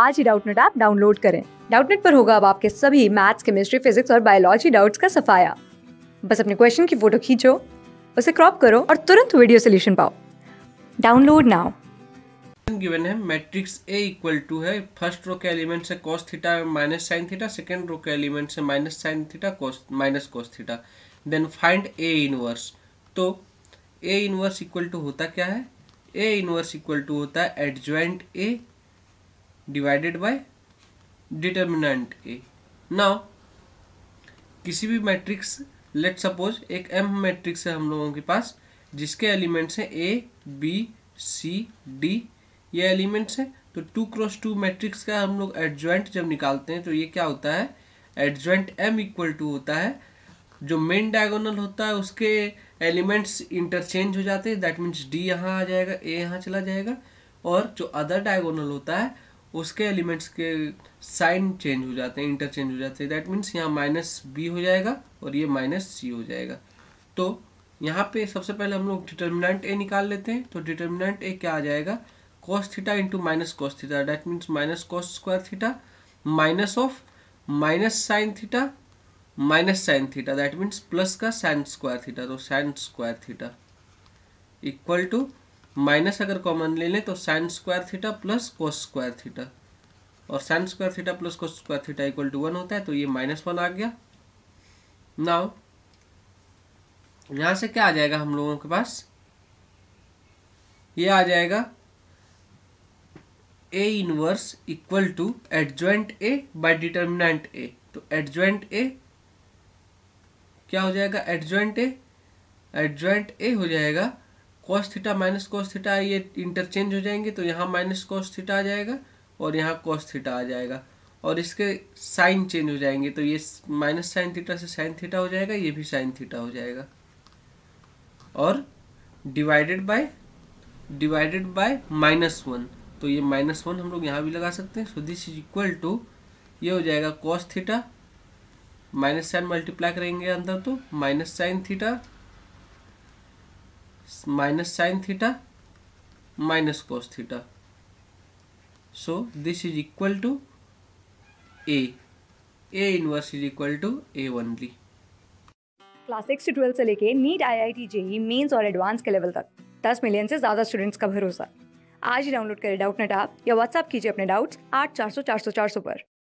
आज ही Doubtnet app download करें डाउटनेट पर होगा अब आपके सभी मैथ्स केमिस्ट्री फिजिक्स और बायोलॉजी डाउट्स का सफाया बस अपने क्वेश्चन की फोटो खींचो उसे क्रॉप करो और तुरंत वीडियो सोल्यूशन पाओ डाउनलोड नाउ गिवन है मैट्रिक्स ए इक्वल टू है फर्स्ट रो के एलिमेंट से cos theta minus sine theta second row के एलिमेंट से minus sine theta minus cos theta then find A inverse तो ए इनवर्स इक्वल टू होता क्या है ए इनवर्स इक्वल टू होता है adjoint A divided by determinant A now किसी भी मैट्रिक्स लेट सपोज एक एम मैट्रिक्स है हम लोगों के पास जिसके एलिमेंट्स हैं ए बी सी डी ये एलिमेंट्स हैं तो टू क्रॉस टू मैट्रिक्स का हम लोग एडजॉइंट जब निकालते हैं तो ये क्या होता है एडजॉइंट एम इक्वल टू होता है जो मेन डायगोनल होता है उसके एलिमेंट्स इंटरचेंज हो जाते हैं दैट मीन्स डी यहाँ आ जाएगा ए यहाँ चला जाएगा और जो अदर डायगोनल होता है उसके एलिमेंट्स के साइन चेंज हो जाते हैं इंटरचेंज हो जाते हैं दैट मीन्स यहाँ माइनस बी हो जाएगा और ये माइनस सी हो जाएगा तो यहाँ पे सबसे पहले हम लोग डिटर्मिनेंट ए निकाल लेते हैं तो डिटर्मिनेंट ए क्या आ जाएगा cos theta into minus cos theta that means minus cos square theta minus of minus sine theta minus sine theta that means plus का साइन स्क्वायर थीटा तो sine square theta equal to minus अगर common ले लें तो sine square theta plus cos square theta और sine square theta plus cos square theta equal to one होता है तो ये माइनस वन आ गया नाउ यहां से क्या आ जाएगा हम लोगों के पास ये आ जाएगा A inverse equal to adjoint A by determinant A तो एडजॉइंट ए क्या हो जाएगा एडजॉइंट ए एडजॉइंट ए हो जाएगा cos theta minus cos theta ये इंटरचेंज हो जाएंगे तो यहाँ माइनस कॉस थीटा आ जाएगा और यहाँ कॉस थीटा आ जाएगा और इसके साइन चेंज हो जाएंगे तो ये माइनस साइन थीटा से साइन थीटा हो जाएगा ये भी साइन थीटा हो जाएगा और divided by divided by minus one तो ये माइनस वन हम लोग यहाँ भी लगा सकते हैं so this is equal to ये हो जाएगा cos theta minus sine multiply करेंगे अंदर तो minus sine theta minus sine theta minus cos theta so this is equal to a a inverse is equal to a only class six से twelfth से लेके NEET I I T JEE mains और advance के level तक दस million से ज़्यादा students का भरोसा आज ही डाउनलोड करें डाउट नेट आप या व्हाट्सअप कीजिए अपने डाउट्स आठ चार सौ चार सौ चार सौ पर